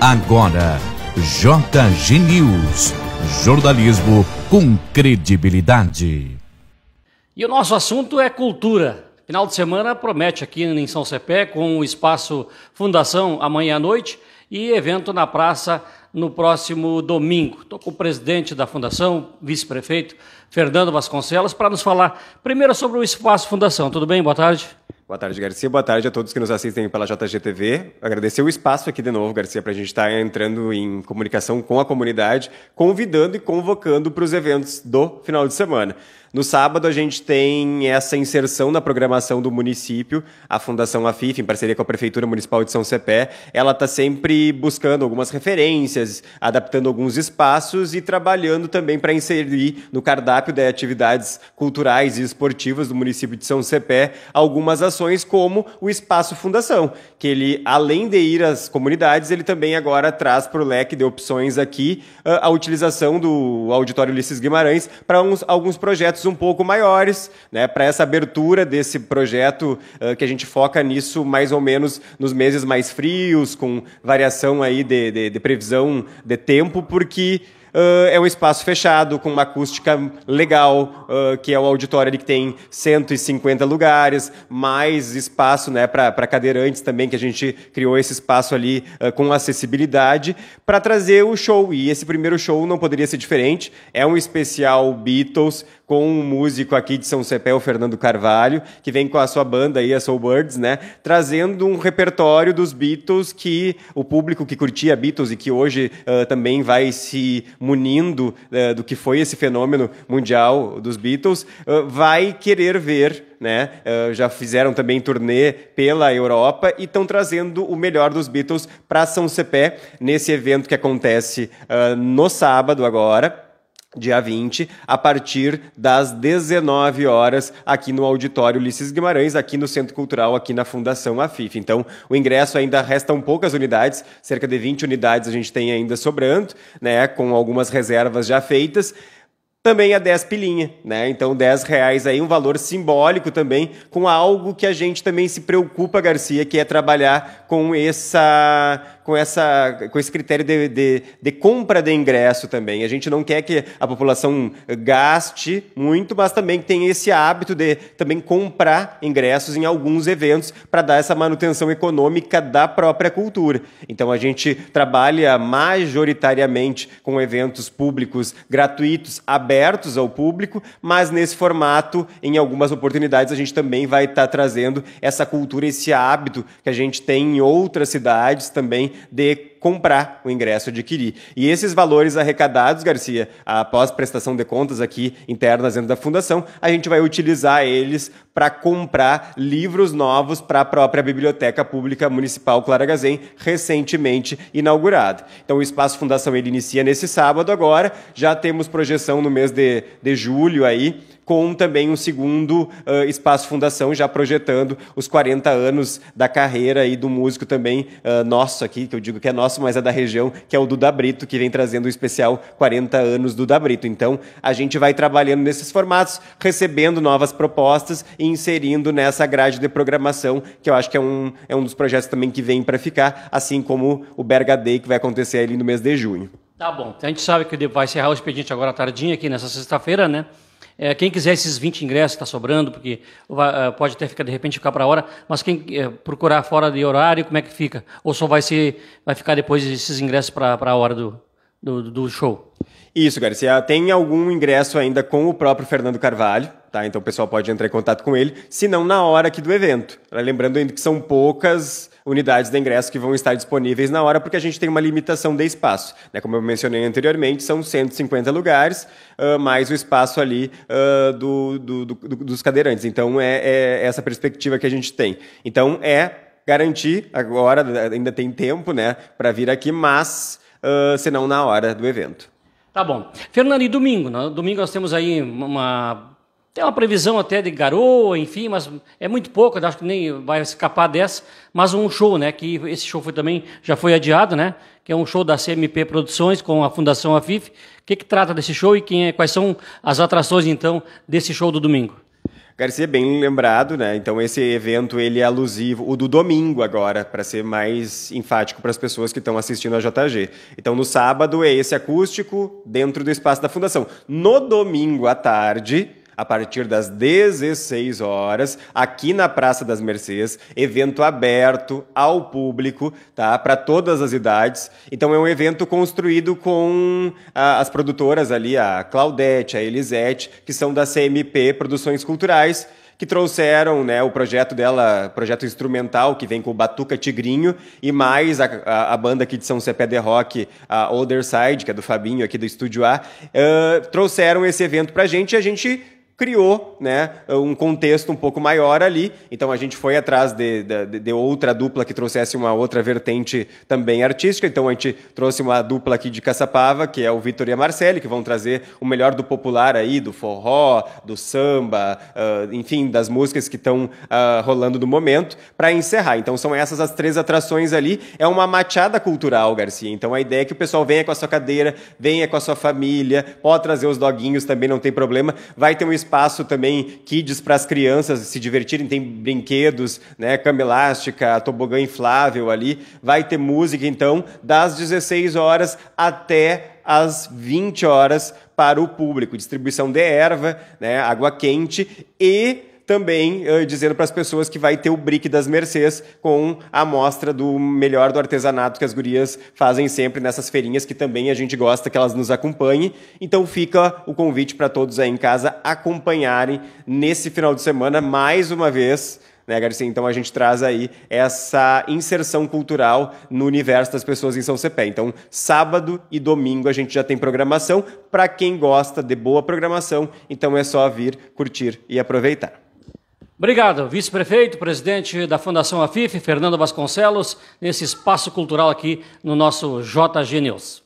Agora, JG News. Jornalismo com credibilidade. E o nosso assunto é cultura. Final de semana promete aqui em São Sepé com o espaço Fundação amanhã à noite e evento na praça no próximo domingo. Estou com o presidente da Fundação, vice-prefeito Fernando Vasconcelos, para nos falar primeiro sobre o espaço Fundação. Tudo bem? Boa tarde. Boa tarde, Garcia. Boa tarde a todos que nos assistem pela JGTV. Agradecer o espaço aqui de novo, Garcia, para a gente estar tá entrando em comunicação com a comunidade, convidando e convocando para os eventos do final de semana. No sábado, a gente tem essa inserção na programação do município. A Fundação AFIF, em parceria com a Prefeitura Municipal de São Cepé, ela está sempre buscando algumas referências, adaptando alguns espaços e trabalhando também para inserir no cardápio de atividades culturais e esportivas do município de São Cepé algumas ações, como o Espaço Fundação, que ele, além de ir às comunidades, ele também agora traz para o leque de opções aqui ah, a utilização do auditório Ulisses Guimarães para alguns projetos projetos um pouco maiores, né, para essa abertura desse projeto uh, que a gente foca nisso mais ou menos nos meses mais frios, com variação aí de, de, de previsão de tempo, porque Uh, é um espaço fechado, com uma acústica legal, uh, que é um auditório ali que tem 150 lugares, mais espaço né, para cadeirantes também, que a gente criou esse espaço ali uh, com acessibilidade, para trazer o show. E esse primeiro show não poderia ser diferente. É um especial Beatles com um músico aqui de São Sepé o Fernando Carvalho, que vem com a sua banda aí, a Soul Birds, né? Trazendo um repertório dos Beatles que o público que curtia Beatles e que hoje também vai se munindo eh, do que foi esse fenômeno mundial dos Beatles, uh, vai querer ver. Né? Uh, já fizeram também turnê pela Europa e estão trazendo o melhor dos Beatles para São Cepé nesse evento que acontece no sábado agora dia 20, a partir das 19 horas, aqui no auditório Ulisses Guimarães, aqui no Centro Cultural, aqui na Fundação AFIF. Então, o ingresso ainda restam poucas unidades, cerca de 20 unidades a gente tem ainda sobrando, né, com algumas reservas já feitas também a 10 pilinha, né? Então 10 reais aí, um valor simbólico também, com algo que a gente também se preocupa, Garcia, que é trabalhar com essa com, essa, com esse critério de, de, de, compra de ingresso também. A gente não quer que a população gaste muito, mas também tem esse hábito de também comprar ingressos em alguns eventos para dar essa manutenção econômica da própria cultura. Então a gente trabalha majoritariamente com eventos públicos gratuitos, abertos ao público, mas nesse formato, em algumas oportunidades, a gente também vai estar tá trazendo essa cultura, esse hábito que a gente tem em outras cidades também de comprar o ingresso, adquirir. E esses valores arrecadados, Garcia, após prestação de contas aqui internas dentro da fundação, a gente vai utilizar eles para comprar livros novos para a própria Biblioteca Pública Municipal Clara Gazem, recentemente inaugurada. Então o Espaço Fundação ele inicia nesse sábado agora, já temos projeção no mês de, de julho aí, com também um segundo uh, espaço fundação, já projetando os 40 anos da carreira e do músico também uh, nosso aqui, que eu digo que é nosso nosso, mas é da região, que é o Duda Brito, que vem trazendo o especial 40 anos Duda Brito. Então, a gente vai trabalhando nesses formatos, recebendo novas propostas e inserindo nessa grade de programação, que eu acho que é um, é um dos projetos também que vem para ficar, assim como o Berga Day, que vai acontecer ali no mês de junho. Tá bom. A gente sabe que vai encerrar o expediente agora à tardinha aqui nessa sexta-feira, né? É, quem quiser esses 20 ingressos que está sobrando, porque eh, pode até ficar, de repente ficar para hora, mas quem é, procurar fora de horário, como é que fica? Ou só vai, ser, vai ficar depois esses ingressos para a hora do, do, do show? Isso, Garcia. Tem algum ingresso ainda com o próprio Fernando Carvalho, tá? Então o pessoal pode entrar em contato com ele, se não na hora aqui do evento. Lembrando ainda que são poucas unidades de ingresso que vão estar disponíveis na hora, porque a gente tem uma limitação de espaço. Né? Como eu mencionei anteriormente, são 150 lugares, uh, mais o espaço ali uh, do, do, do, dos cadeirantes. Então, é, é essa perspectiva que a gente tem. Então, é garantir, agora ainda tem tempo né, para vir aqui, mas uh, senão na hora do evento. Tá bom. Fernando, e domingo? Né? Domingo nós temos aí uma tem uma previsão até de garoa, enfim, mas é muito pouco, acho que nem vai escapar dessa. Mas um show, né? Que esse show foi também já foi adiado, né? Que é um show da CMP Produções com a Fundação Afif. O que, que trata desse show e quem é, quais são as atrações, então, desse show do domingo? Garcia, bem lembrado, né? Então esse evento ele é alusivo, o do domingo agora, para ser mais enfático para as pessoas que estão assistindo a JG. Então no sábado é esse acústico dentro do espaço da fundação. No domingo à tarde a partir das 16 horas, aqui na Praça das Mercês, evento aberto ao público, tá? Para todas as idades. Então é um evento construído com a, as produtoras ali, a Claudete, a Elisete, que são da CMP Produções Culturais que trouxeram né, o projeto dela, projeto instrumental, que vem com o Batuca Tigrinho, e mais a, a, a banda aqui de São Cepé de Rock, a Olderside, Side, que é do Fabinho aqui do Estúdio A, uh, trouxeram esse evento para a gente e a gente criou né, um contexto um pouco maior ali. Então a gente foi atrás de, de, de, outra dupla que trouxesse uma outra vertente também artística. Então a gente trouxe uma dupla aqui de Caçapava, que é o Vitor e a Marcele, que vão trazer o melhor do popular aí, do forró, do samba, uh, enfim, das músicas que estão uh, ah, rolando no momento, para encerrar. Então são essas as três atrações ali. É uma machada cultural, Garcia. Então a ideia é que o pessoal venha com a sua cadeira, venha com a sua família, pode trazer os doguinhos também, não tem problema. Vai ter um espaço espaço também kids para as crianças se divertirem, tem brinquedos, né, cama elástica, tobogã inflável ali, vai ter música então das 16 horas até às 20 horas para o público, distribuição de erva, né, água quente e também uh, dizendo para as pessoas que vai ter o brick das Mercês com a amostra do melhor do artesanato que as gurias fazem sempre nessas feirinhas, que também a gente gosta que elas nos acompanhem. Então fica o convite para todos aí em casa acompanharem nesse final de semana, mais uma vez, né, Garcia? Então a gente traz aí essa inserção cultural no universo das pessoas em São Cepé. Então, sábado e domingo a gente já tem programação. Para quem gosta de boa programação, então é só vir, curtir e aproveitar. Obrigado, vice-prefeito, presidente da Fundação AFIF, Fernando Vasconcelos, nesse espaço cultural aqui no nosso JG News.